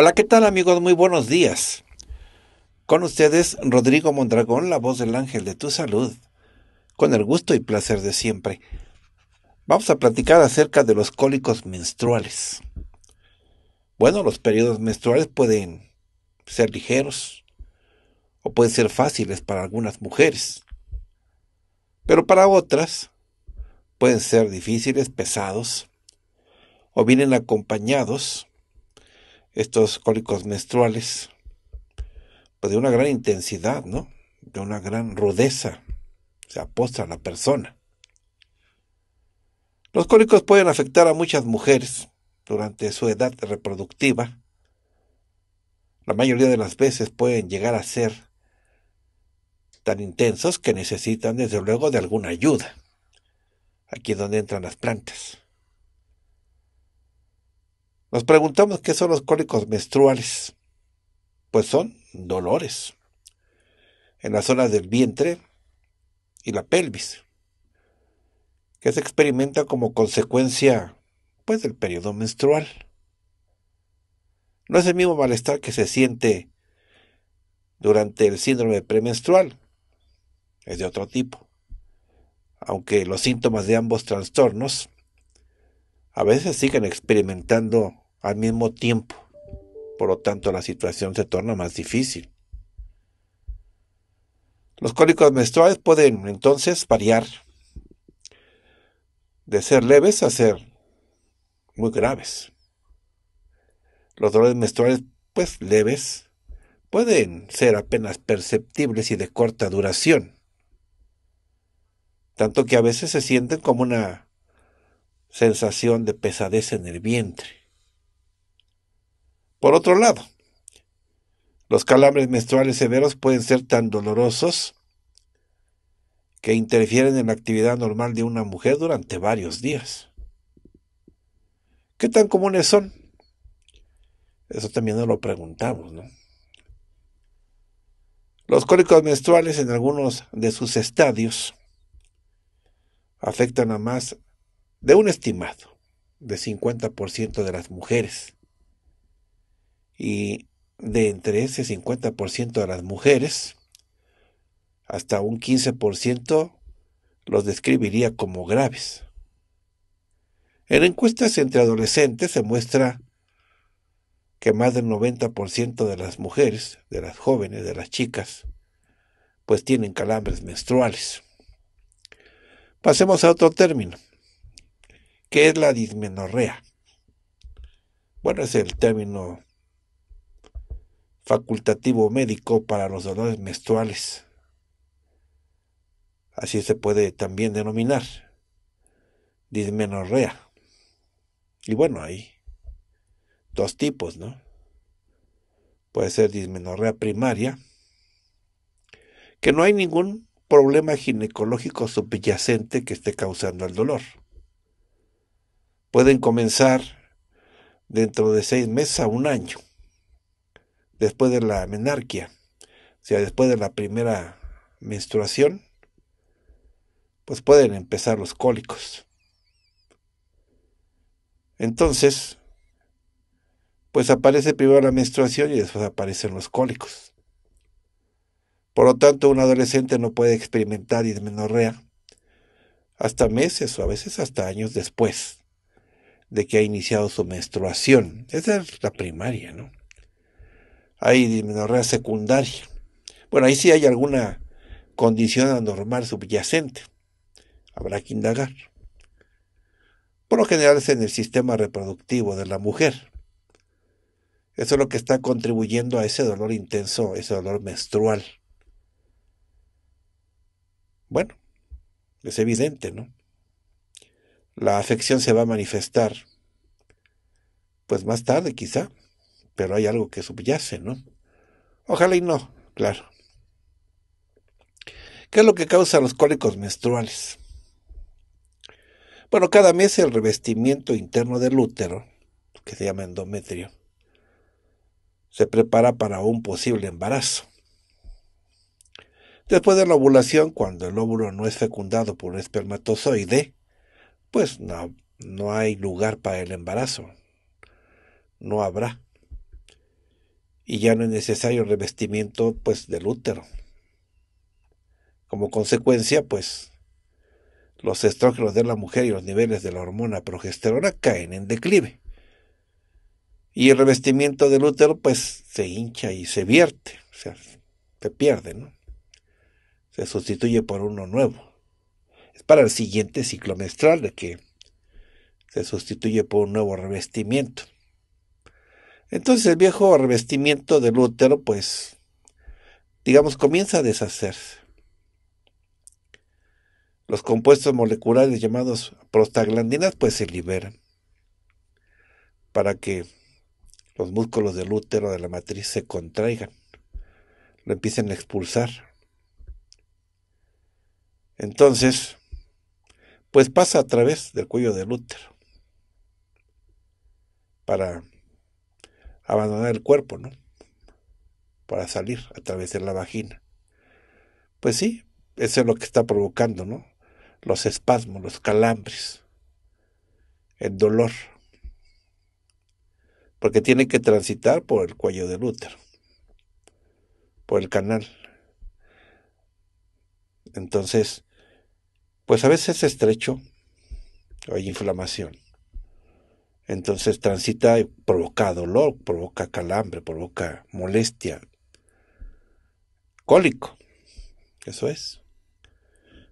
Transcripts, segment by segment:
Hola, ¿qué tal amigos? Muy buenos días. Con ustedes Rodrigo Mondragón, la voz del ángel de tu salud, con el gusto y placer de siempre. Vamos a platicar acerca de los cólicos menstruales. Bueno, los periodos menstruales pueden ser ligeros o pueden ser fáciles para algunas mujeres, pero para otras pueden ser difíciles, pesados o vienen acompañados estos cólicos menstruales, pues de una gran intensidad, ¿no? De una gran rudeza, se aposta a la persona. Los cólicos pueden afectar a muchas mujeres durante su edad reproductiva. La mayoría de las veces pueden llegar a ser tan intensos que necesitan desde luego de alguna ayuda. Aquí es donde entran las plantas. Nos preguntamos qué son los cólicos menstruales. Pues son dolores en las zonas del vientre y la pelvis, que se experimenta como consecuencia pues, del periodo menstrual. No es el mismo malestar que se siente durante el síndrome premenstrual, es de otro tipo, aunque los síntomas de ambos trastornos a veces siguen experimentando al mismo tiempo. Por lo tanto, la situación se torna más difícil. Los cólicos menstruales pueden entonces variar de ser leves a ser muy graves. Los dolores menstruales, pues leves, pueden ser apenas perceptibles y de corta duración, tanto que a veces se sienten como una sensación de pesadez en el vientre. Por otro lado, los calambres menstruales severos pueden ser tan dolorosos que interfieren en la actividad normal de una mujer durante varios días. ¿Qué tan comunes son? Eso también nos lo preguntamos, ¿no? Los cólicos menstruales en algunos de sus estadios afectan a más de un estimado de 50% de las mujeres. Y de entre ese 50% de las mujeres, hasta un 15% los describiría como graves. En encuestas entre adolescentes se muestra que más del 90% de las mujeres, de las jóvenes, de las chicas, pues tienen calambres menstruales. Pasemos a otro término, ¿Qué es la dismenorrea? Bueno, es el término facultativo médico para los dolores menstruales. Así se puede también denominar dismenorrea. Y bueno, hay dos tipos, ¿no? Puede ser dismenorrea primaria, que no hay ningún problema ginecológico subyacente que esté causando el dolor pueden comenzar dentro de seis meses a un año, después de la menarquía. o sea, después de la primera menstruación, pues pueden empezar los cólicos. Entonces, pues aparece primero la menstruación y después aparecen los cólicos. Por lo tanto, un adolescente no puede experimentar dismenorrea hasta meses o a veces hasta años después de que ha iniciado su menstruación. Esa es la primaria, ¿no? Hay la secundaria. Bueno, ahí sí hay alguna condición anormal subyacente. Habrá que indagar. Por lo general es en el sistema reproductivo de la mujer. Eso es lo que está contribuyendo a ese dolor intenso, ese dolor menstrual. Bueno, es evidente, ¿no? la afección se va a manifestar, pues más tarde quizá, pero hay algo que subyace, ¿no? Ojalá y no, claro. ¿Qué es lo que causa los cólicos menstruales? Bueno, cada mes el revestimiento interno del útero, que se llama endometrio, se prepara para un posible embarazo. Después de la ovulación, cuando el óvulo no es fecundado por un espermatozoide, pues no, no hay lugar para el embarazo. No habrá. Y ya no es necesario el revestimiento pues del útero. Como consecuencia, pues los estrógenos de la mujer y los niveles de la hormona progesterona caen en declive. Y el revestimiento del útero pues se hincha y se vierte, o sea, se pierde, ¿no? Se sustituye por uno nuevo para el siguiente ciclo menstrual, de que se sustituye por un nuevo revestimiento. Entonces el viejo revestimiento del útero, pues, digamos, comienza a deshacerse. Los compuestos moleculares llamados prostaglandinas, pues, se liberan para que los músculos del útero de la matriz se contraigan, lo empiecen a expulsar. Entonces, pues pasa a través del cuello del útero para abandonar el cuerpo, ¿no? Para salir a través de la vagina. Pues sí, eso es lo que está provocando, ¿no? Los espasmos, los calambres, el dolor, porque tiene que transitar por el cuello del útero, por el canal. Entonces, pues a veces es estrecho, hay inflamación. Entonces transita y provoca dolor, provoca calambre, provoca molestia. Cólico, eso es.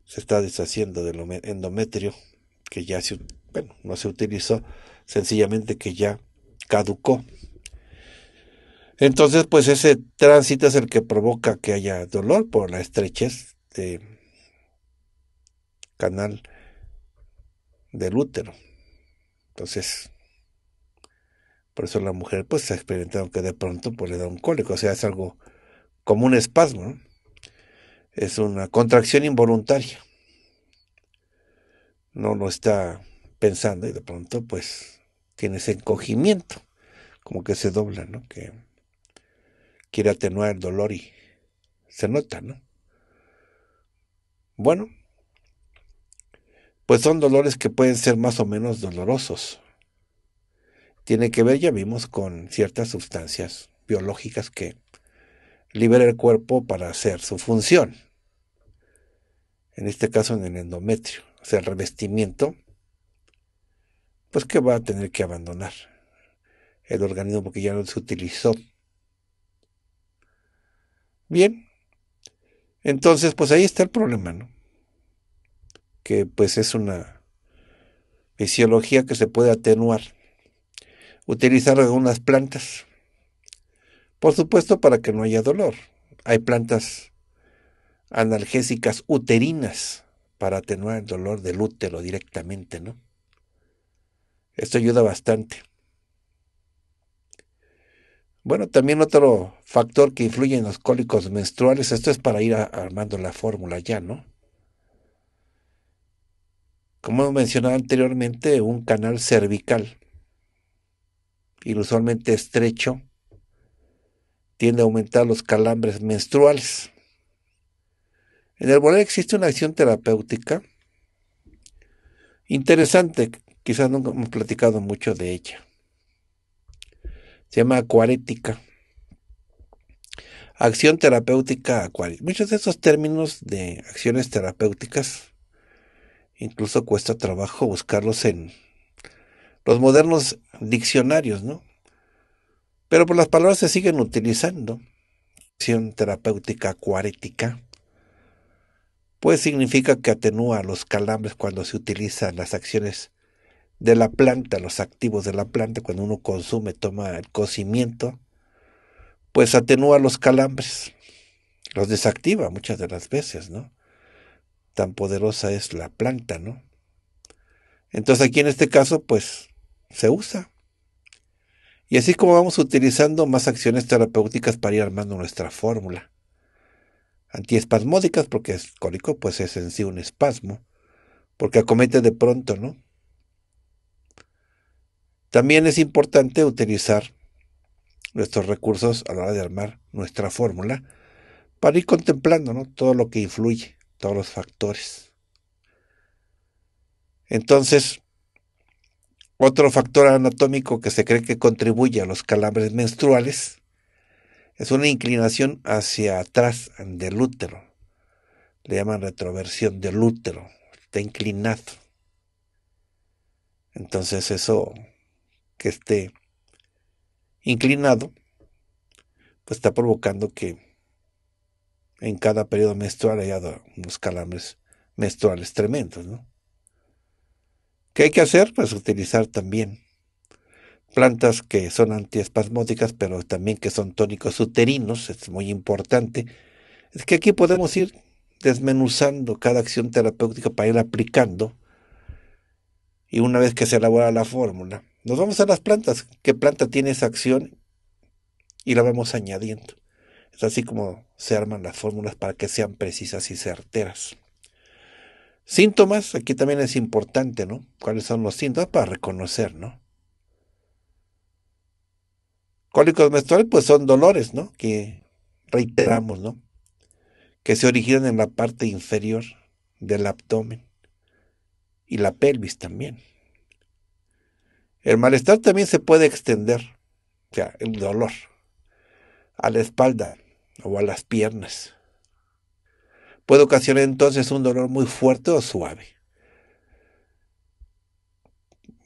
Se está deshaciendo del endometrio que ya se, bueno, no se utilizó, sencillamente que ya caducó. Entonces, pues ese tránsito es el que provoca que haya dolor por la estrechez de canal del útero. Entonces, por eso la mujer pues ha experimentado que de pronto pues le da un cólico, o sea, es algo como un espasmo, ¿no? es una contracción involuntaria. No lo está pensando y de pronto pues tiene ese encogimiento, como que se dobla, ¿no? Que quiere atenuar el dolor y se nota, ¿no? Bueno, pues son dolores que pueden ser más o menos dolorosos. Tiene que ver, ya vimos, con ciertas sustancias biológicas que libera el cuerpo para hacer su función. En este caso en el endometrio, o sea, el revestimiento, pues que va a tener que abandonar el organismo porque ya no se utilizó. Bien, entonces pues ahí está el problema, ¿no? que pues es una fisiología que se puede atenuar. Utilizar algunas plantas, por supuesto para que no haya dolor. Hay plantas analgésicas uterinas para atenuar el dolor del útero directamente, ¿no? Esto ayuda bastante. Bueno, también otro factor que influye en los cólicos menstruales, esto es para ir armando la fórmula ya, ¿no? como mencionado anteriormente, un canal cervical, usualmente estrecho, tiende a aumentar los calambres menstruales. En el bolero existe una acción terapéutica interesante, quizás no hemos platicado mucho de ella. Se llama acuarética. Acción terapéutica acuarética. Muchos de esos términos de acciones terapéuticas Incluso cuesta trabajo buscarlos en los modernos diccionarios, ¿no? Pero por pues las palabras se siguen utilizando. Acción terapéutica acuarética, pues significa que atenúa los calambres cuando se utilizan las acciones de la planta, los activos de la planta, cuando uno consume, toma el cocimiento, pues atenúa los calambres, los desactiva muchas de las veces, ¿no? tan poderosa es la planta, ¿no? Entonces aquí en este caso, pues, se usa. Y así como vamos utilizando más acciones terapéuticas para ir armando nuestra fórmula. Antiespasmódicas, porque es cólico pues es en sí un espasmo, porque acomete de pronto, ¿no? También es importante utilizar nuestros recursos a la hora de armar nuestra fórmula para ir contemplando ¿no? todo lo que influye todos los factores. Entonces, otro factor anatómico que se cree que contribuye a los calambres menstruales es una inclinación hacia atrás del útero. Le llaman retroversión del útero. Está inclinado. Entonces eso que esté inclinado, pues está provocando que en cada periodo menstrual hay unos calambres menstruales tremendos, ¿no? ¿Qué hay que hacer? Pues utilizar también plantas que son antiespasmóticas, pero también que son tónicos uterinos, es muy importante. Es que aquí podemos ir desmenuzando cada acción terapéutica para ir aplicando. Y una vez que se elabora la fórmula, nos vamos a las plantas. ¿Qué planta tiene esa acción? Y la vamos añadiendo. Es así como se arman las fórmulas para que sean precisas y certeras. Síntomas, aquí también es importante, ¿no? ¿Cuáles son los síntomas para reconocer, ¿no? Cólicos menstruales, pues son dolores, ¿no? Que reiteramos, ¿no? Que se originan en la parte inferior del abdomen y la pelvis también. El malestar también se puede extender, o sea, el dolor a la espalda, o a las piernas. Puede ocasionar entonces un dolor muy fuerte o suave.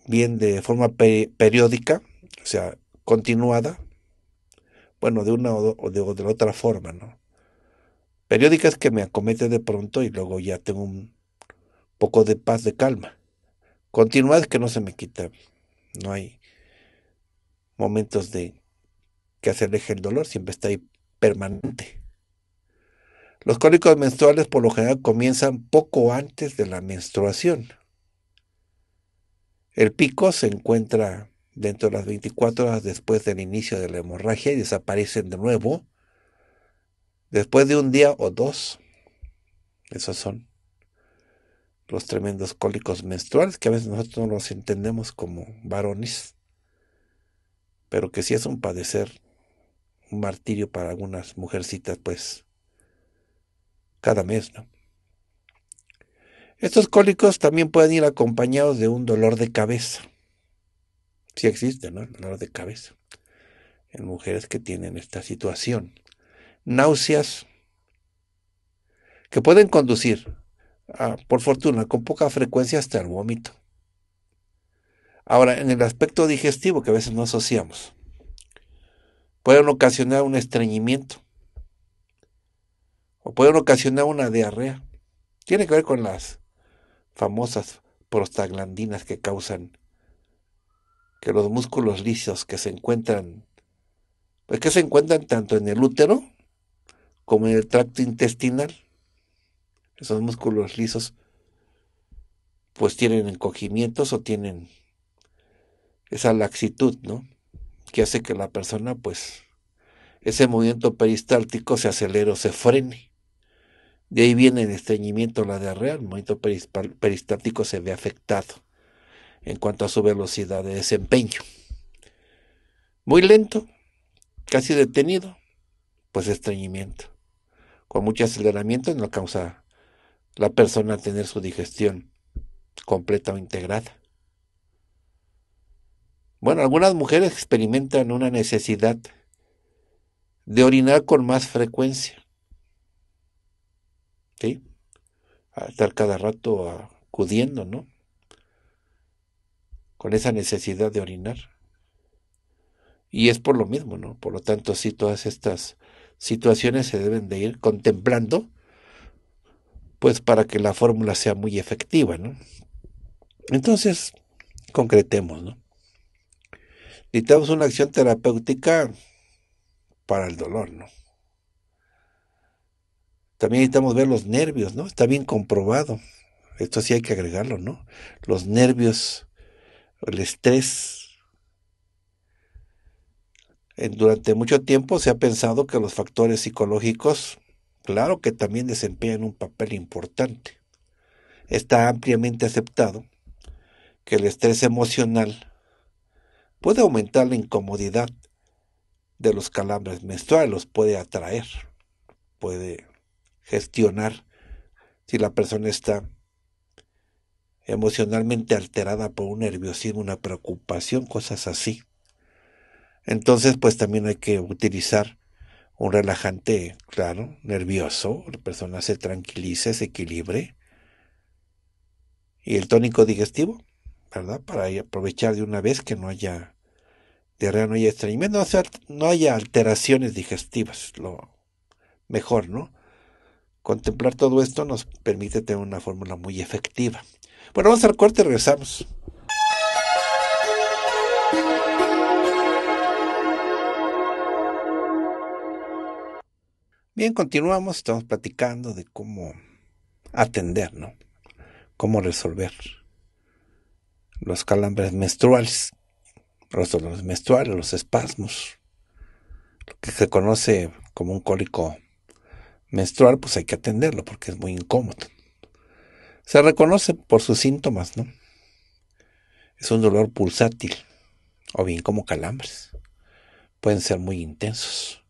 Bien de forma periódica, o sea, continuada, bueno, de una o de, o otra forma, ¿no? Periódica es que me acomete de pronto y luego ya tengo un poco de paz, de calma. Continuada es que no se me quita, no hay momentos de que se aleje el dolor, siempre está ahí permanente. Los cólicos menstruales por lo general comienzan poco antes de la menstruación. El pico se encuentra dentro de las 24 horas después del inicio de la hemorragia y desaparecen de nuevo después de un día o dos. Esos son los tremendos cólicos menstruales que a veces nosotros no los entendemos como varones, pero que sí es un padecer un martirio para algunas mujercitas, pues, cada mes, ¿no? Estos cólicos también pueden ir acompañados de un dolor de cabeza. Sí existe, ¿no? El dolor de cabeza. En mujeres que tienen esta situación. Náuseas que pueden conducir, a, por fortuna, con poca frecuencia hasta el vómito. Ahora, en el aspecto digestivo que a veces no asociamos pueden ocasionar un estreñimiento o pueden ocasionar una diarrea. Tiene que ver con las famosas prostaglandinas que causan que los músculos lisos que se encuentran, pues que se encuentran tanto en el útero como en el tracto intestinal. Esos músculos lisos pues tienen encogimientos o tienen esa laxitud, ¿no? que hace que la persona, pues, ese movimiento peristáltico se acelere o se frene. De ahí viene el estreñimiento, la diarrea, el movimiento peristáltico se ve afectado en cuanto a su velocidad de desempeño. Muy lento, casi detenido, pues estreñimiento. Con mucho aceleramiento no causa la persona tener su digestión completa o integrada. Bueno, algunas mujeres experimentan una necesidad de orinar con más frecuencia. ¿Sí? A estar cada rato acudiendo, ¿no? Con esa necesidad de orinar. Y es por lo mismo, ¿no? Por lo tanto, sí, todas estas situaciones se deben de ir contemplando, pues para que la fórmula sea muy efectiva, ¿no? Entonces, concretemos, ¿no? necesitamos una acción terapéutica para el dolor, ¿no? También necesitamos ver los nervios, ¿no? Está bien comprobado. Esto sí hay que agregarlo, ¿no? Los nervios, el estrés. Durante mucho tiempo se ha pensado que los factores psicológicos, claro que también desempeñan un papel importante. Está ampliamente aceptado que el estrés emocional puede aumentar la incomodidad de los calambres menstruales, los puede atraer, puede gestionar si la persona está emocionalmente alterada por un nerviosismo, una preocupación, cosas así. Entonces, pues también hay que utilizar un relajante, claro, nervioso, la persona se tranquilice, se equilibre. Y el tónico digestivo, ¿verdad? Para aprovechar de una vez que no haya diarrea, no haya estreñimiento, no, no haya alteraciones digestivas, lo mejor, ¿no? Contemplar todo esto nos permite tener una fórmula muy efectiva. Bueno, vamos al corte y regresamos. Bien, continuamos, estamos platicando de cómo atender, ¿no? Cómo resolver los calambres menstruales, los dolores menstruales, los espasmos, lo que se conoce como un cólico menstrual, pues hay que atenderlo porque es muy incómodo. Se reconoce por sus síntomas, ¿no? Es un dolor pulsátil o bien como calambres. Pueden ser muy intensos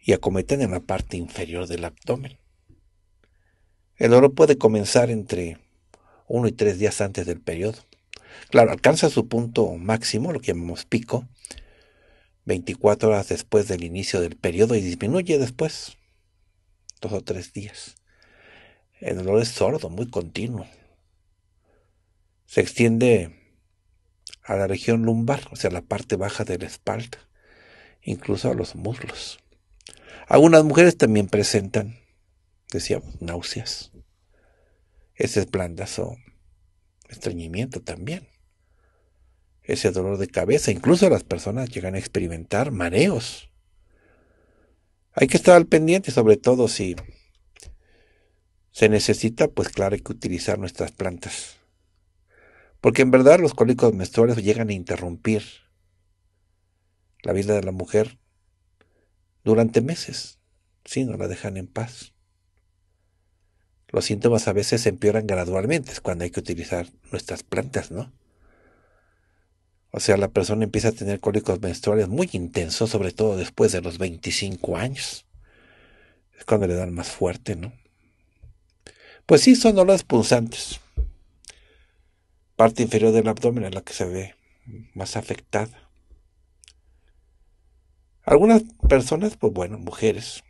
y acometen en la parte inferior del abdomen. El dolor puede comenzar entre uno y tres días antes del periodo Claro, alcanza su punto máximo, lo que llamamos pico, 24 horas después del inicio del periodo y disminuye después, dos o tres días. El dolor es sordo, muy continuo. Se extiende a la región lumbar, o sea, la parte baja de la espalda, incluso a los muslos. Algunas mujeres también presentan, decíamos, náuseas, Esas es blandazo estreñimiento también. Ese dolor de cabeza, incluso las personas llegan a experimentar mareos. Hay que estar al pendiente, sobre todo si se necesita, pues claro, hay que utilizar nuestras plantas. Porque en verdad los cólicos menstruales llegan a interrumpir la vida de la mujer durante meses, si no la dejan en paz. Los síntomas a veces empeoran gradualmente, es cuando hay que utilizar nuestras plantas, ¿no? O sea, la persona empieza a tener cólicos menstruales muy intensos, sobre todo después de los 25 años. Es cuando le dan más fuerte, ¿no? Pues sí, son olas punzantes. Parte inferior del abdomen es la que se ve más afectada. Algunas personas, pues bueno, mujeres,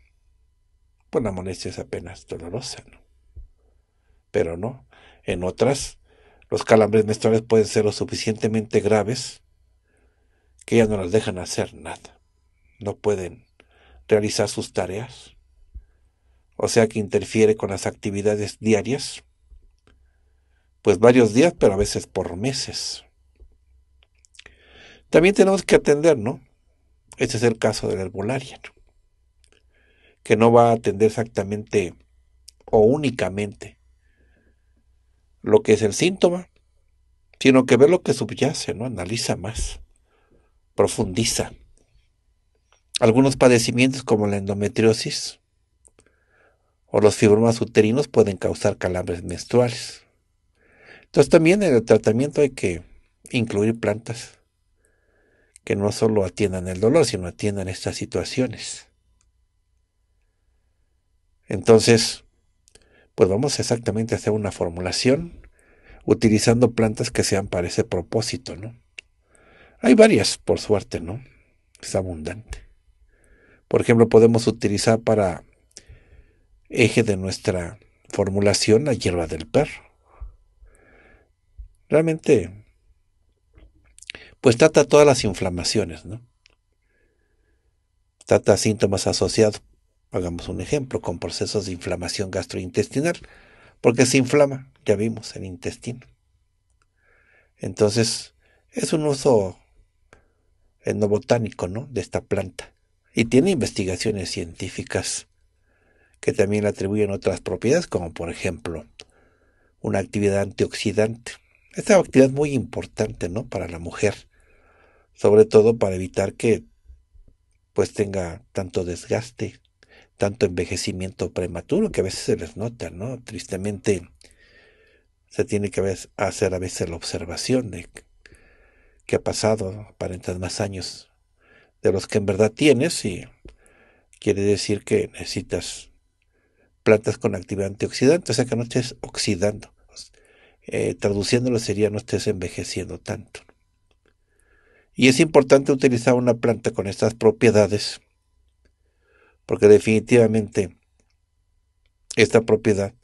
pues la molestia es apenas dolorosa, ¿no? pero no. En otras, los calambres menstruales pueden ser lo suficientemente graves que ya no las dejan hacer nada. No pueden realizar sus tareas. O sea que interfiere con las actividades diarias. Pues varios días, pero a veces por meses. También tenemos que atender, ¿no? Este es el caso del herbolaria, que no va a atender exactamente o únicamente lo que es el síntoma, sino que ve lo que subyace, ¿no? Analiza más, profundiza. Algunos padecimientos como la endometriosis o los fibromas uterinos pueden causar calambres menstruales. Entonces también en el tratamiento hay que incluir plantas que no solo atiendan el dolor, sino atiendan estas situaciones. Entonces, pues vamos exactamente a hacer una formulación utilizando plantas que sean para ese propósito, ¿no? Hay varias, por suerte, ¿no? Es abundante. Por ejemplo, podemos utilizar para eje de nuestra formulación la hierba del perro. Realmente, pues trata todas las inflamaciones, ¿no? Trata síntomas asociados hagamos un ejemplo, con procesos de inflamación gastrointestinal, porque se inflama, ya vimos, el intestino. Entonces, es un uso endobotánico, ¿no? De esta planta. Y tiene investigaciones científicas que también le atribuyen otras propiedades, como por ejemplo, una actividad antioxidante. Esta actividad es muy importante, ¿no? Para la mujer, sobre todo para evitar que pues tenga tanto desgaste tanto envejecimiento prematuro que a veces se les nota, ¿no? Tristemente se tiene que hacer a veces la observación de que ha pasado, para más años de los que en verdad tienes y quiere decir que necesitas plantas con actividad antioxidante, o sea que no estés oxidando. Eh, traduciéndolo sería no estés envejeciendo tanto. Y es importante utilizar una planta con estas propiedades porque definitivamente esta propiedad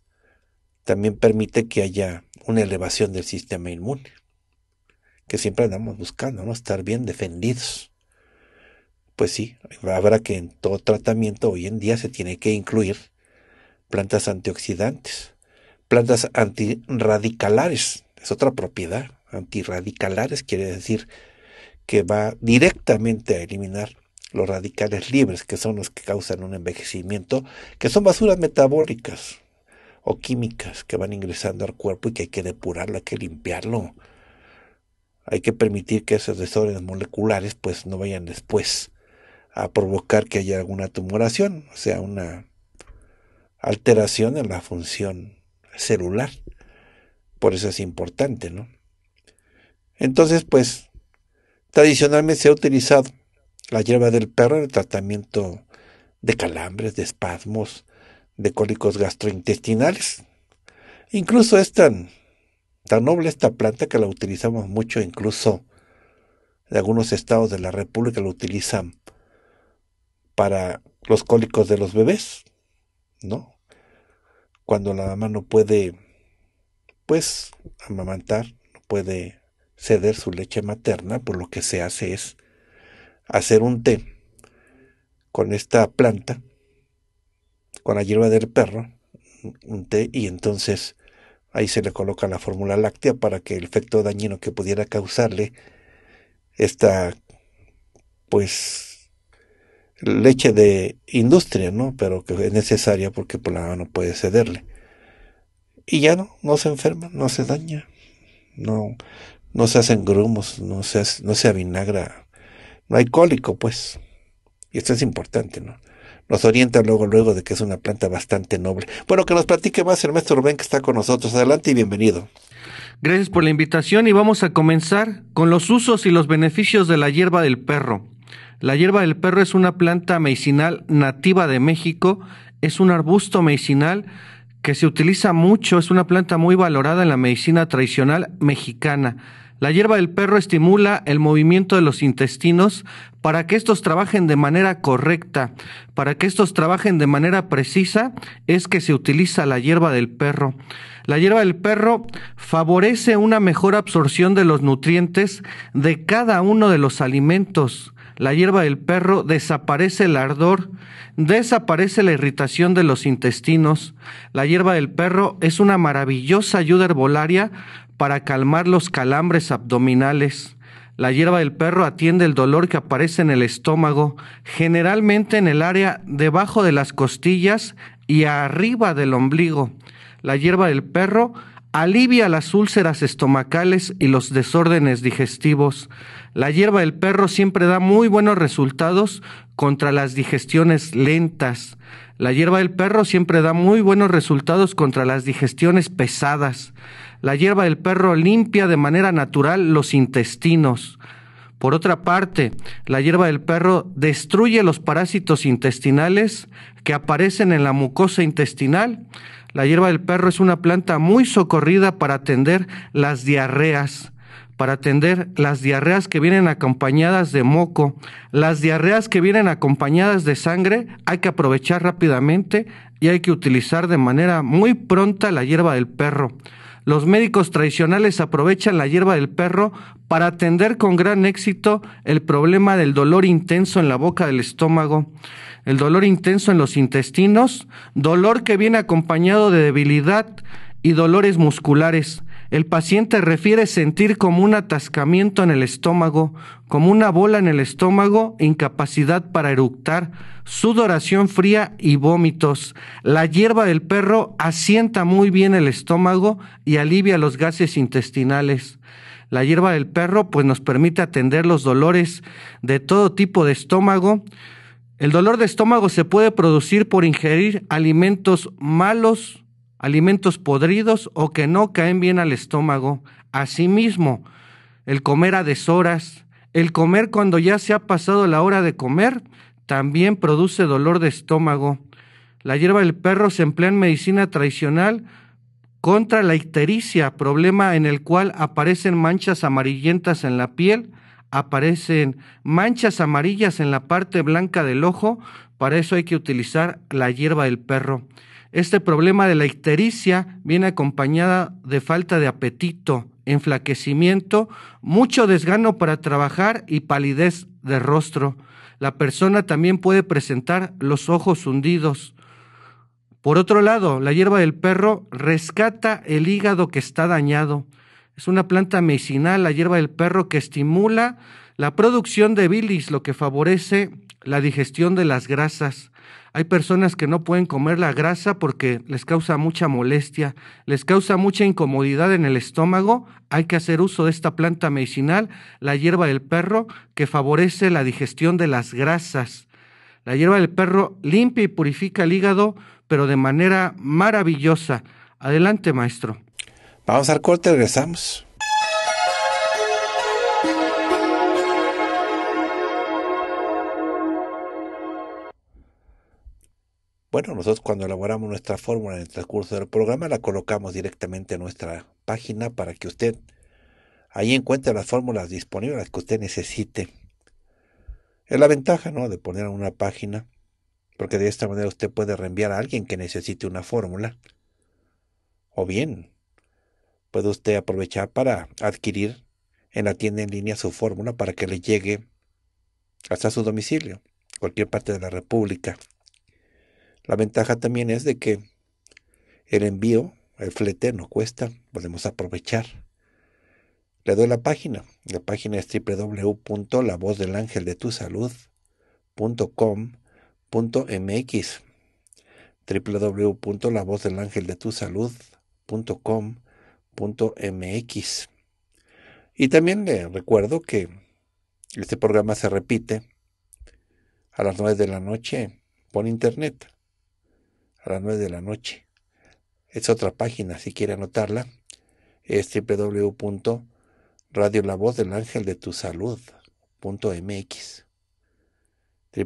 también permite que haya una elevación del sistema inmune, que siempre andamos buscando, ¿no? Estar bien defendidos. Pues sí, habrá que en todo tratamiento hoy en día se tiene que incluir plantas antioxidantes, plantas antirradicalares, es otra propiedad. Antirradicalares quiere decir que va directamente a eliminar los radicales libres, que son los que causan un envejecimiento, que son basuras metabólicas o químicas que van ingresando al cuerpo y que hay que depurarlo, hay que limpiarlo. Hay que permitir que esos desórdenes moleculares pues no vayan después a provocar que haya alguna tumoración, o sea, una alteración en la función celular. Por eso es importante, ¿no? Entonces, pues, tradicionalmente se ha utilizado la hierba del perro en el tratamiento de calambres, de espasmos, de cólicos gastrointestinales. Incluso es tan, tan noble esta planta que la utilizamos mucho, incluso en algunos estados de la República la utilizan para los cólicos de los bebés, ¿no? Cuando la mamá no puede, pues, amamantar, no puede ceder su leche materna, por lo que se hace es hacer un té con esta planta, con la hierba del perro, un té, y entonces ahí se le coloca la fórmula láctea para que el efecto dañino que pudiera causarle esta, pues, leche de industria, ¿no? Pero que es necesaria porque por la mano puede cederle. Y ya no, no se enferma, no se daña, no, no se hacen grumos, no se, no se avinagra no hay cólico, pues. Y esto es importante, ¿no? Nos orienta luego, luego de que es una planta bastante noble. Bueno, que nos platique más el maestro Rubén que está con nosotros. Adelante y bienvenido. Gracias por la invitación y vamos a comenzar con los usos y los beneficios de la hierba del perro. La hierba del perro es una planta medicinal nativa de México, es un arbusto medicinal que se utiliza mucho, es una planta muy valorada en la medicina tradicional mexicana la hierba del perro estimula el movimiento de los intestinos para que estos trabajen de manera correcta, para que estos trabajen de manera precisa, es que se utiliza la hierba del perro. La hierba del perro favorece una mejor absorción de los nutrientes de cada uno de los alimentos la hierba del perro, desaparece el ardor, desaparece la irritación de los intestinos. La hierba del perro es una maravillosa ayuda herbolaria para calmar los calambres abdominales. La hierba del perro atiende el dolor que aparece en el estómago, generalmente en el área debajo de las costillas y arriba del ombligo. La hierba del perro Alivia las úlceras estomacales y los desórdenes digestivos. La hierba del perro siempre da muy buenos resultados contra las digestiones lentas. La hierba del perro siempre da muy buenos resultados contra las digestiones pesadas. La hierba del perro limpia de manera natural los intestinos. Por otra parte, la hierba del perro destruye los parásitos intestinales que aparecen en la mucosa intestinal la hierba del perro es una planta muy socorrida para atender las diarreas, para atender las diarreas que vienen acompañadas de moco, las diarreas que vienen acompañadas de sangre, hay que aprovechar rápidamente y hay que utilizar de manera muy pronta la hierba del perro los médicos tradicionales aprovechan la hierba del perro para atender con gran éxito el problema del dolor intenso en la boca del estómago, el dolor intenso en los intestinos, dolor que viene acompañado de debilidad y dolores musculares. El paciente refiere sentir como un atascamiento en el estómago, como una bola en el estómago, incapacidad para eructar, sudoración fría y vómitos. La hierba del perro asienta muy bien el estómago y alivia los gases intestinales. La hierba del perro pues nos permite atender los dolores de todo tipo de estómago. El dolor de estómago se puede producir por ingerir alimentos malos, alimentos podridos o que no caen bien al estómago. Asimismo, el comer a deshoras, el comer cuando ya se ha pasado la hora de comer, también produce dolor de estómago. La hierba del perro se emplea en medicina tradicional contra la ictericia, problema en el cual aparecen manchas amarillentas en la piel, aparecen manchas amarillas en la parte blanca del ojo, para eso hay que utilizar la hierba del perro. Este problema de la ictericia viene acompañada de falta de apetito, enflaquecimiento, mucho desgano para trabajar y palidez de rostro. La persona también puede presentar los ojos hundidos. Por otro lado, la hierba del perro rescata el hígado que está dañado. Es una planta medicinal, la hierba del perro, que estimula la producción de bilis, lo que favorece la digestión de las grasas. Hay personas que no pueden comer la grasa porque les causa mucha molestia, les causa mucha incomodidad en el estómago. Hay que hacer uso de esta planta medicinal, la hierba del perro, que favorece la digestión de las grasas. La hierba del perro limpia y purifica el hígado, pero de manera maravillosa. Adelante, maestro. Vamos al corte, regresamos. Bueno, nosotros cuando elaboramos nuestra fórmula en el transcurso del programa la colocamos directamente en nuestra página para que usted ahí encuentre las fórmulas disponibles que usted necesite. Es la ventaja, ¿no? De poner en una página, porque de esta manera usted puede reenviar a alguien que necesite una fórmula. O bien, puede usted aprovechar para adquirir en la tienda en línea su fórmula para que le llegue hasta su domicilio, cualquier parte de la República. La ventaja también es de que el envío, el flete, no cuesta, podemos aprovechar. Le doy la página. La página es www.lavozdelangeldetusalud.com.mx www.lavozdelangeldetusalud.com.mx Y también le recuerdo que este programa se repite a las 9 de la noche por internet a las 9 de la noche. Es otra página, si quiere anotarla, es www.radio la voz del ángel de tu salud.mx de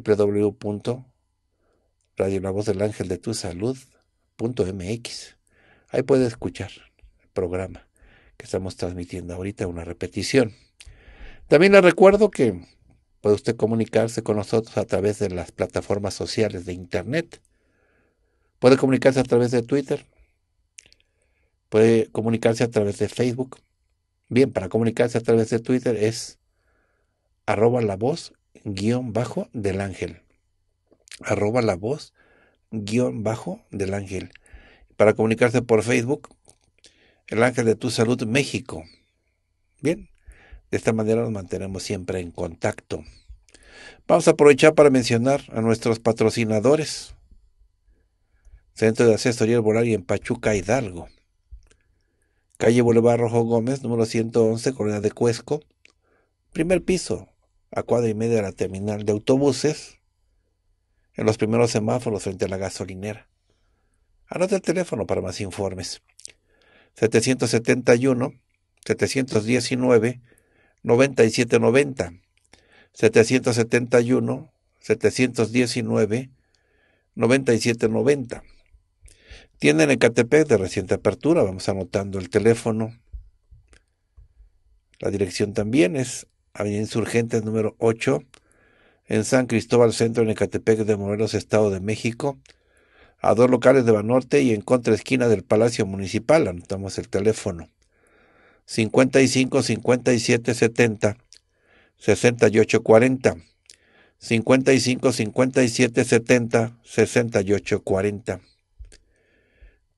tu Ahí puede escuchar el programa que estamos transmitiendo ahorita, una repetición. También le recuerdo que puede usted comunicarse con nosotros a través de las plataformas sociales de Internet. Puede comunicarse a través de Twitter. Puede comunicarse a través de Facebook. Bien, para comunicarse a través de Twitter es arroba la voz guión bajo del ángel. Arroba la voz guión bajo del ángel. Para comunicarse por Facebook, el ángel de tu salud México. Bien, de esta manera nos mantenemos siempre en contacto. Vamos a aprovechar para mencionar a nuestros patrocinadores. Centro de Asesoría y en Pachuca, Hidalgo. Calle Boulevard Rojo Gómez, número 111, Colonia de Cuesco. Primer piso, a cuadra y media de la terminal de autobuses. En los primeros semáforos frente a la gasolinera. Anota el teléfono para más informes. 771 719 9790 771 719 9790 Tienda en Ecatepec de reciente apertura, vamos anotando el teléfono. La dirección también es Avenida Insurgentes número 8, en San Cristóbal Centro, en Ecatepec de Morelos, Estado de México, a dos locales de Banorte y en contra esquina del Palacio Municipal. Anotamos el teléfono. 55 57 70 68 40 55 57 70 68 40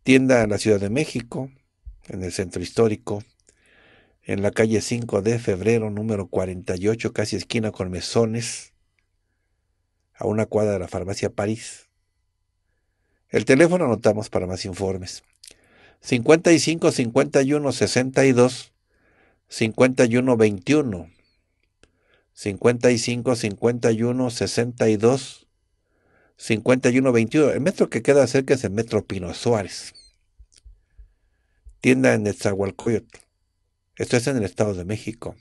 tienda en la Ciudad de México, en el centro histórico, en la calle 5 de febrero, número 48, casi esquina con Mesones, a una cuadra de la farmacia París. El teléfono anotamos para más informes. 55 51 62 51 21 55 51 62 51 21 el metro que queda cerca es el metro Pino Suárez tienda en Nezahualcóyotl. Esto es en el Estado de México.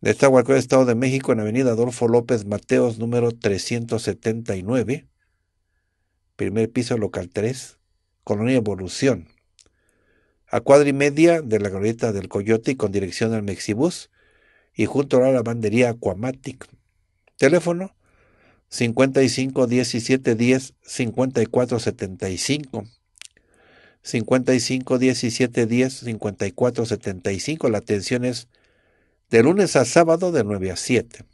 Nezahualcóyotl, Estado de México, en Avenida Adolfo López Mateos, número 379, primer piso, local 3, Colonia Evolución. A cuadra y media de la glorieta del Coyote con dirección al Mexibus y junto a la lavandería Aquamatic. Teléfono 55 17 10 54 75. 55 17 10 54 75. La atención es de lunes a sábado de 9 a 7.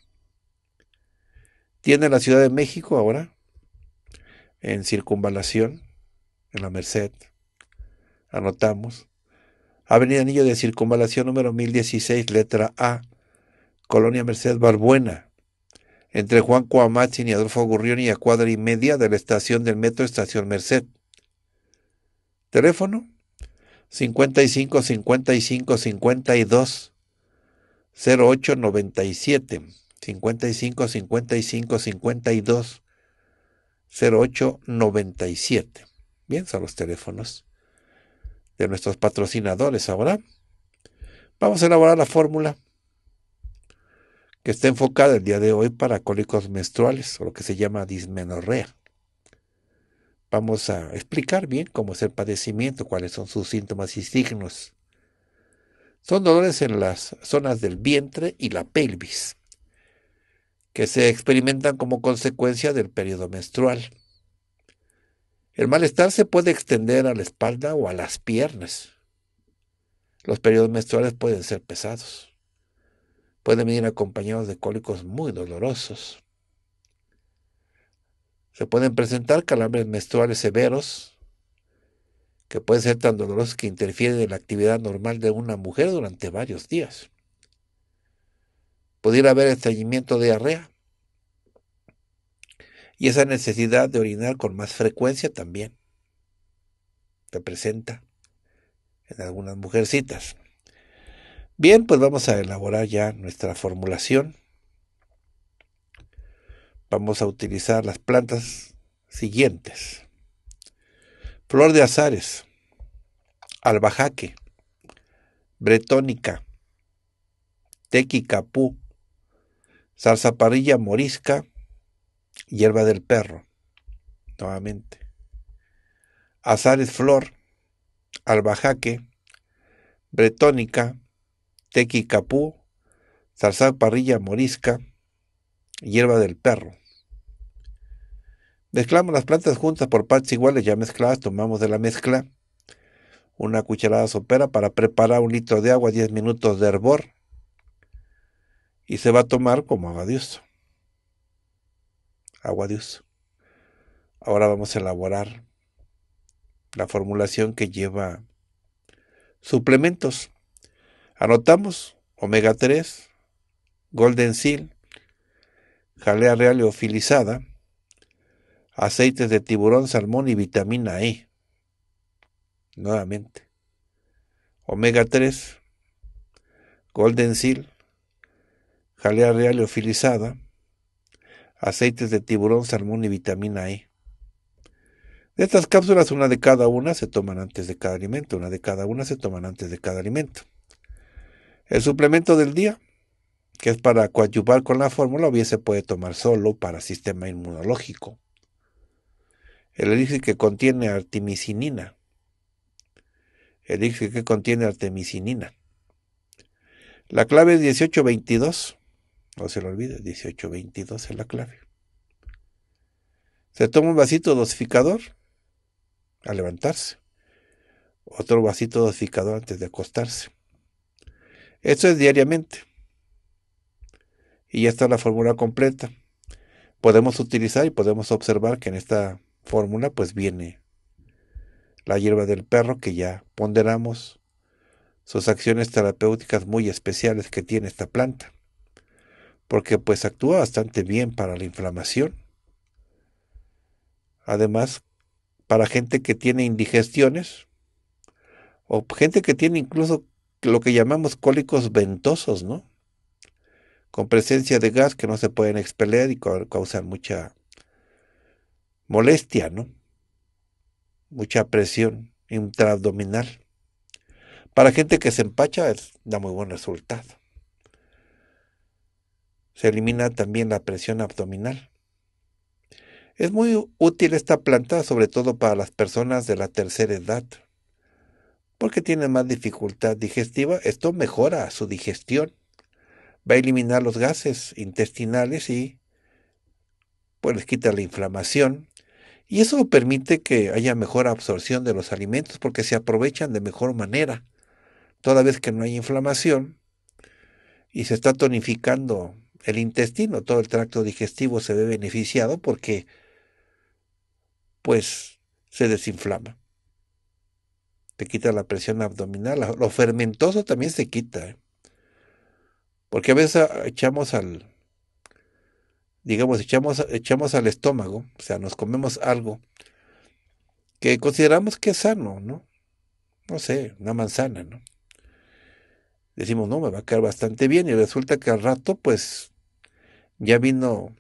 Tiene la Ciudad de México ahora en circunvalación, en la Merced. Anotamos. Avenida Anillo de Circunvalación número 1016, letra A, Colonia Merced Barbuena, entre Juan Coamatzin y Adolfo Gurrión y a cuadra y media de la estación del metro Estación Merced. Teléfono 55 55 52 08 97 55 55 52 08 97. Bien, son los teléfonos de nuestros patrocinadores ahora. Vamos a elaborar la fórmula que está enfocada el día de hoy para cólicos menstruales o lo que se llama dismenorrea. Vamos a explicar bien cómo es el padecimiento, cuáles son sus síntomas y signos. Son dolores en las zonas del vientre y la pelvis, que se experimentan como consecuencia del periodo menstrual. El malestar se puede extender a la espalda o a las piernas. Los periodos menstruales pueden ser pesados. Pueden venir acompañados de cólicos muy dolorosos. Se pueden presentar calambres menstruales severos, que pueden ser tan dolorosos que interfieren en la actividad normal de una mujer durante varios días. Pudiera haber estreñimiento de diarrea y esa necesidad de orinar con más frecuencia también se presenta en algunas mujercitas. Bien, pues vamos a elaborar ya nuestra formulación Vamos a utilizar las plantas siguientes. Flor de azares, albajaque, bretónica, tequicapú capú, salsaparrilla morisca, hierba del perro, nuevamente. Azares flor, albajaque, bretónica, tequicapú capú, salsaparrilla morisca, hierba del perro. Mezclamos las plantas juntas por partes iguales ya mezcladas, tomamos de la mezcla una cucharada sopera para preparar un litro de agua, 10 minutos de hervor y se va a tomar como agua de uso. Agua de uso. Ahora vamos a elaborar la formulación que lleva suplementos. Anotamos omega 3, golden seal, jalea real filizada aceites de tiburón, salmón y vitamina E. Nuevamente. Omega 3, Golden Seal, jalea real ofilizada. aceites de tiburón, salmón y vitamina E. De estas cápsulas, una de cada una se toman antes de cada alimento, una de cada una se toman antes de cada alimento. El suplemento del día, que es para coadyuvar con la fórmula, bien se puede tomar solo para sistema inmunológico. El elixir que contiene artemisinina. El elixir que contiene artemisinina. La clave es 1822. No se lo olvide, 1822 es la clave. Se toma un vasito dosificador al levantarse. Otro vasito dosificador antes de acostarse. Esto es diariamente. Y ya está la fórmula completa. Podemos utilizar y podemos observar que en esta fórmula pues viene la hierba del perro que ya ponderamos, sus acciones terapéuticas muy especiales que tiene esta planta, porque pues actúa bastante bien para la inflamación. Además, para gente que tiene indigestiones o gente que tiene incluso lo que llamamos cólicos ventosos, ¿no? Con presencia de gas que no se pueden expeler y causan mucha molestia, ¿no? Mucha presión intraabdominal. Para gente que se empacha, es, da muy buen resultado. Se elimina también la presión abdominal. Es muy útil esta planta, sobre todo para las personas de la tercera edad, porque tienen más dificultad digestiva. Esto mejora su digestión, va a eliminar los gases intestinales y pues les quita la inflamación, y eso permite que haya mejor absorción de los alimentos porque se aprovechan de mejor manera. Toda vez que no hay inflamación y se está tonificando el intestino, todo el tracto digestivo se ve beneficiado porque pues se desinflama. Te quita la presión abdominal, lo fermentoso también se quita. ¿eh? Porque a veces ah, echamos al, digamos, echamos, echamos al estómago, o sea, nos comemos algo que consideramos que es sano, ¿no? No sé, una manzana, ¿no? Decimos, no, me va a caer bastante bien y resulta que al rato, pues, ya vino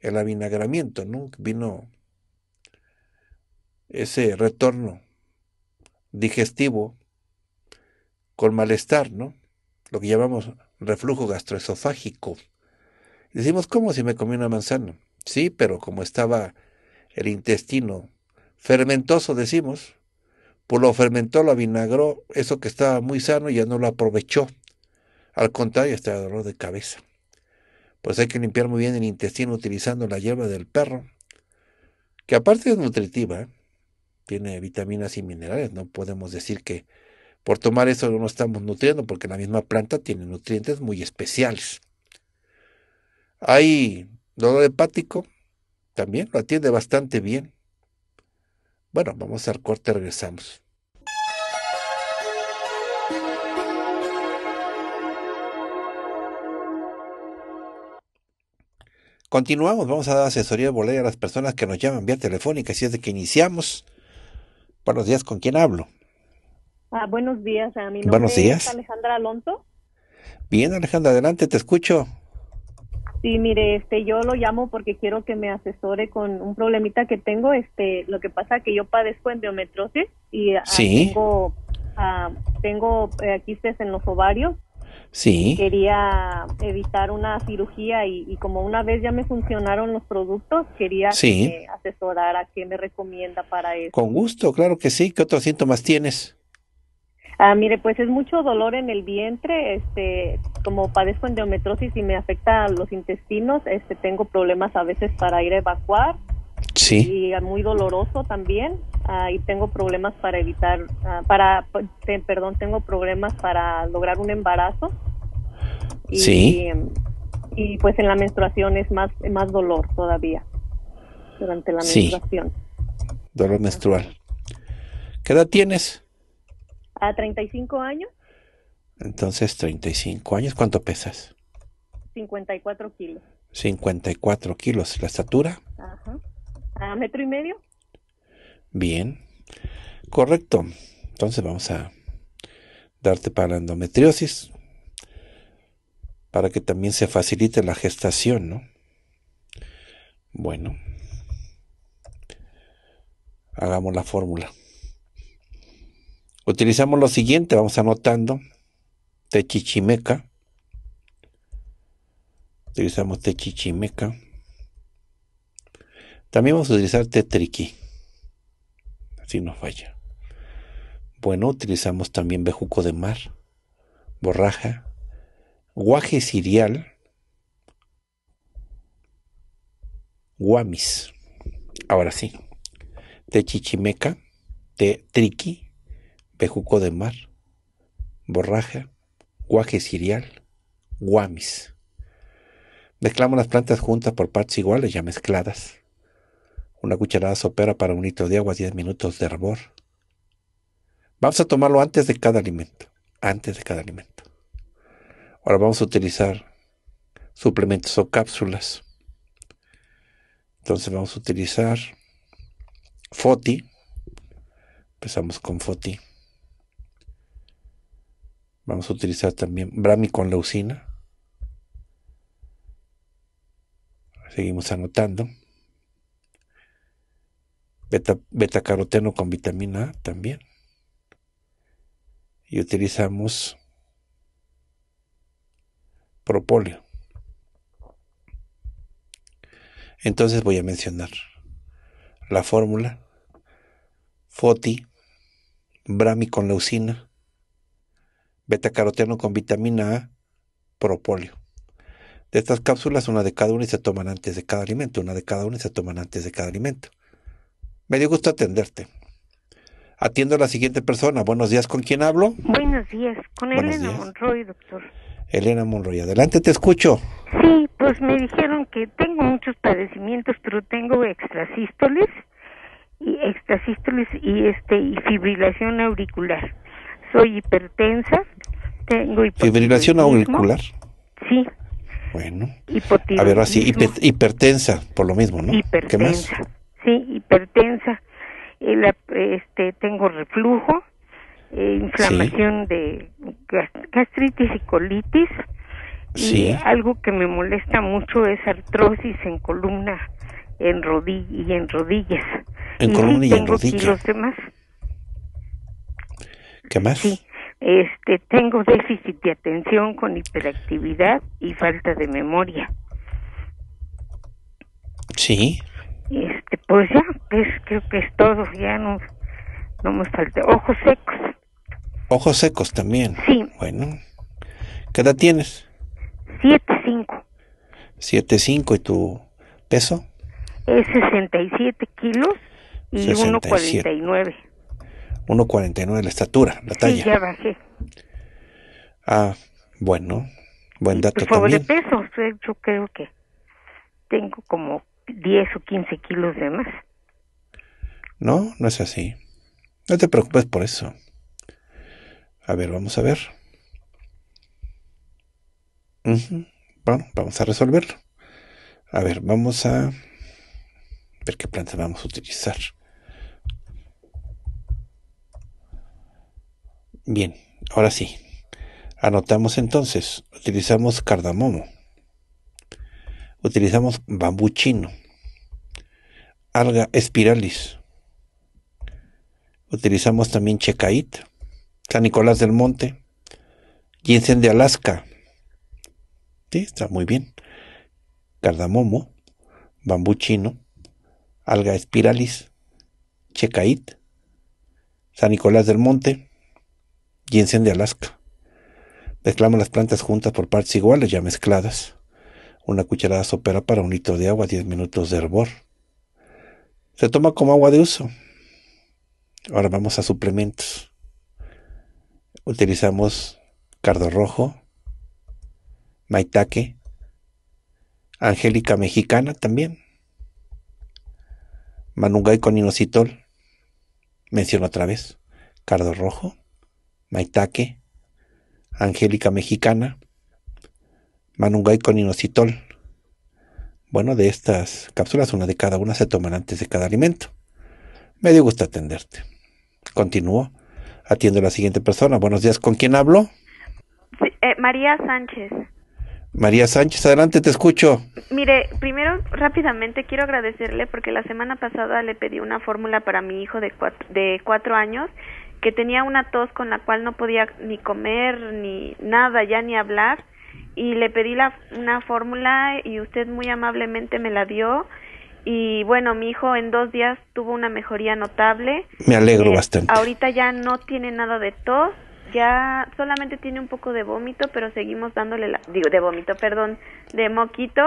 el avinagramiento, ¿no? Vino ese retorno digestivo con malestar, ¿no? Lo que llamamos reflujo gastroesofágico. Decimos, ¿cómo si me comí una manzana? Sí, pero como estaba el intestino fermentoso, decimos, pues lo fermentó, lo vinagró, eso que estaba muy sano ya no lo aprovechó. Al contrario, estaba dolor de cabeza. Pues hay que limpiar muy bien el intestino utilizando la hierba del perro, que aparte es nutritiva, tiene vitaminas y minerales, no podemos decir que por tomar eso no estamos nutriendo, porque la misma planta tiene nutrientes muy especiales. Hay dolor hepático, también lo atiende bastante bien. Bueno, vamos al corte, regresamos. Continuamos, vamos a dar asesoría de bolera a las personas que nos llaman vía telefónica, así es de que iniciamos. Buenos días, ¿con quién hablo? Ah, buenos días, a mi nombre buenos días. Alejandra Alonso. Bien, Alejandra, adelante, te escucho. Sí, mire, este, yo lo llamo porque quiero que me asesore con un problemita que tengo. Este, lo que pasa es que yo padezco endometriosis y ah, tengo, ah, tengo eh, quistes en los ovarios. Sí. Quería evitar una cirugía y, como una vez ya me funcionaron los productos, quería asesorar a me qué me recomienda para eso. Con gusto, claro que sí. ¿Qué otros síntomas tienes? Ah, mire, pues es mucho dolor en el vientre, este, como padezco endometrosis y me afecta a los intestinos, este, tengo problemas a veces para ir a evacuar. Sí. Y muy doloroso también. Ah, y tengo problemas para evitar, ah, para, perdón, tengo problemas para lograr un embarazo. Y, sí. Y, pues en la menstruación es más, más dolor todavía, durante la sí. menstruación. Dolor menstrual. ¿Qué edad tienes? A 35 años. Entonces, 35 años, ¿cuánto pesas? 54 kilos. 54 kilos. ¿La estatura? Ajá. ¿A metro y medio? Bien. Correcto. Entonces vamos a darte para la endometriosis para que también se facilite la gestación, ¿no? Bueno. Hagamos la fórmula. Utilizamos lo siguiente, vamos anotando. chichimeca Utilizamos techichimeca. También vamos a utilizar triqui Así nos falla. Bueno, utilizamos también bejuco de mar, borraja, guaje sirial, guamis. Ahora sí. chichimeca Techichimeca, triqui pejuco de mar, borraja, guaje cereal, guamis. Mezclamos las plantas juntas por partes iguales ya mezcladas. Una cucharada sopera para un litro de agua, 10 minutos de hervor. Vamos a tomarlo antes de cada alimento, antes de cada alimento. Ahora vamos a utilizar suplementos o cápsulas. Entonces vamos a utilizar FOTI. Empezamos con FOTI. Vamos a utilizar también Brami con leucina. Seguimos anotando. Beta, caroteno con vitamina A también. Y utilizamos propóleo. Entonces voy a mencionar la fórmula FOTI, Brami con leucina, Beta caroteno con vitamina A, propóleo. De estas cápsulas, una de cada una y se toman antes de cada alimento, una de cada una y se toman antes de cada alimento. Me dio gusto atenderte. Atiendo a la siguiente persona. Buenos días, ¿con quién hablo? Buenos días, con Elena Monroy, doctor. Elena Monroy, adelante, te escucho. Sí, pues me dijeron que tengo muchos padecimientos, pero tengo extrasístoles y extrasístoles y este y fibrilación auricular soy hipertensa, tengo ¿Fibrilación auricular? Sí. Bueno. A ver, así, hipertensa, por lo mismo, ¿no? Hipertensa. Sí, hipertensa. este, tengo reflujo, eh, inflamación de gastritis y colitis. Sí. algo que me molesta mucho es artrosis en columna en y en rodillas. En columna y en rodillas. Y los ¿Qué más? Sí. Este, tengo déficit de atención con hiperactividad y falta de memoria. Sí. Este, pues ya, pues, creo que es todo, ya no, no me falta. Ojos secos. Ojos secos también. Sí. Bueno. ¿Qué edad tienes? Siete cinco. Siete cinco y tu peso? Es 67 kilos y 1,49. 1.49 la estatura, la talla. Sí, ya sí. Ah, bueno, buen dato pues, también sobrepeso, peso, eh, yo creo que tengo como 10 o 15 kilos de más. No, no es así. No te preocupes por eso. A ver, vamos a ver. Bueno, vamos a resolverlo. A ver, vamos a ver qué planta vamos a utilizar. Bien, ahora sí. Anotamos entonces. Utilizamos cardamomo. Utilizamos bambú chino. Alga espiralis. Utilizamos también checait. San Nicolás del Monte. Ginseng de Alaska. Sí, está muy bien. Cardamomo. Bambú chino. Alga espiralis. Checait. San Nicolás del Monte ginseng de Alaska. Mezclamos las plantas juntas por partes iguales, ya mezcladas. Una cucharada sopera para un litro de agua, 10 minutos de hervor. Se toma como agua de uso. Ahora vamos a suplementos. Utilizamos cardo rojo, maitake, angélica mexicana también, manungay con inositol, menciono otra vez, cardo rojo, maitake, angélica mexicana, manungay con inositol. Bueno, de estas cápsulas, una de cada una se toman antes de cada alimento. Me dio gusto atenderte. Continúo. Atiendo a la siguiente persona. Buenos días, ¿con quién hablo? Eh, María Sánchez. María Sánchez, adelante, te escucho. Mire, primero rápidamente quiero agradecerle porque la semana pasada le pedí una fórmula para mi hijo de cuatro años que tenía una tos con la cual no podía ni comer ni nada, ya ni hablar y le pedí la, una fórmula y usted muy amablemente me la dio y bueno, mi hijo en dos días tuvo una mejoría notable. Me alegro eh, bastante. Ahorita ya no tiene nada de tos, ya solamente tiene un poco de vómito, pero seguimos dándole la, digo, de vómito, perdón, de moquito,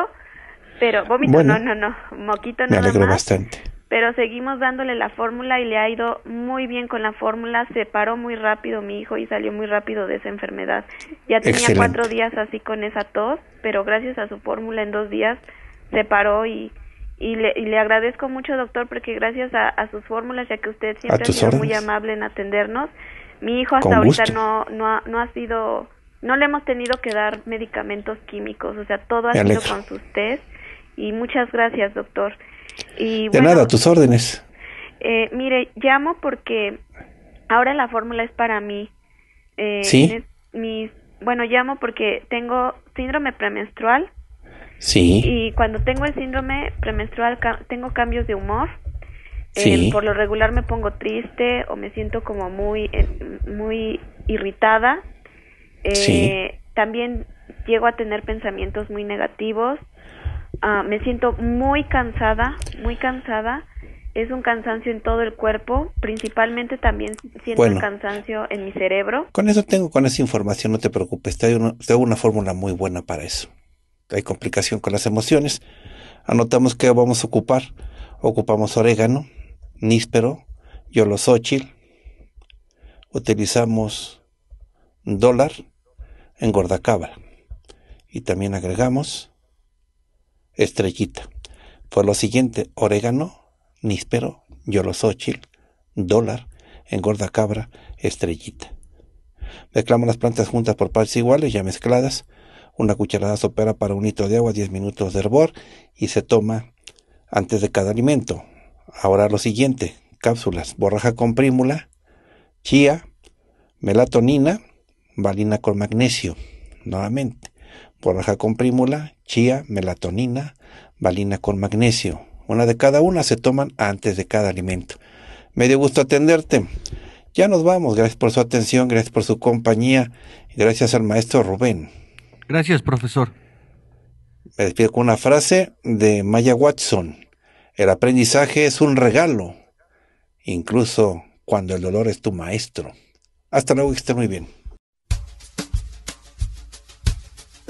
pero vómito no, no, no, moquito no. Me alegro bastante pero seguimos dándole la fórmula y le ha ido muy bien con la fórmula. Se paró muy rápido mi hijo y salió muy rápido de esa enfermedad. Ya tenía cuatro días así con esa tos, pero gracias a su fórmula en dos días se paró y, y, le, y le agradezco mucho, doctor, porque gracias a, sus fórmulas, ya que usted siempre ha sido muy amable en atendernos, mi hijo hasta ahorita no, no, ha, no ha sido, no le hemos tenido que dar medicamentos químicos, o sea, todo ha sido con sus test. Y muchas gracias, doctor. Y, de nada, a tus órdenes. Eh, mire, llamo porque ahora la fórmula es para mí. Eh, sí. Mis, bueno, llamo porque tengo síndrome premenstrual. Sí. Y cuando tengo el síndrome premenstrual tengo cambios de humor. Eh, sí. por lo regular me pongo triste o me siento como muy, eh, muy irritada. Eh, sí. También llego a tener pensamientos muy negativos Ah, me siento muy cansada, muy cansada. Es un cansancio en todo el cuerpo, principalmente también siento el cansancio en mi cerebro. Con eso tengo, con esa información, no te preocupes, te una, tengo una fórmula muy buena para eso. Hay complicación con las emociones. Anotamos que vamos a ocupar. Ocupamos orégano, níspero, yolosóchil. Utilizamos dólar, en gordacaba. Y también agregamos Estrellita. Por lo siguiente, orégano, níspero, yolosóchil, dólar, engorda cabra, estrellita. Mezclamos las plantas juntas por partes iguales, ya mezcladas. Una cucharada sopera para un litro de agua, 10 minutos de hervor y se toma antes de cada alimento. Ahora lo siguiente, cápsulas, borraja con prímula, chía, melatonina, valina con magnesio, nuevamente. Porraja con prímula, chía, melatonina, valina con magnesio. Una de cada una se toman antes de cada alimento. Me dio gusto atenderte. Ya nos vamos. Gracias por su atención, gracias por su compañía y gracias al maestro Rubén. Gracias, profesor. Me despido con una frase de Maya Watson. El aprendizaje es un regalo, incluso cuando el dolor es tu maestro. Hasta luego, que esté muy bien.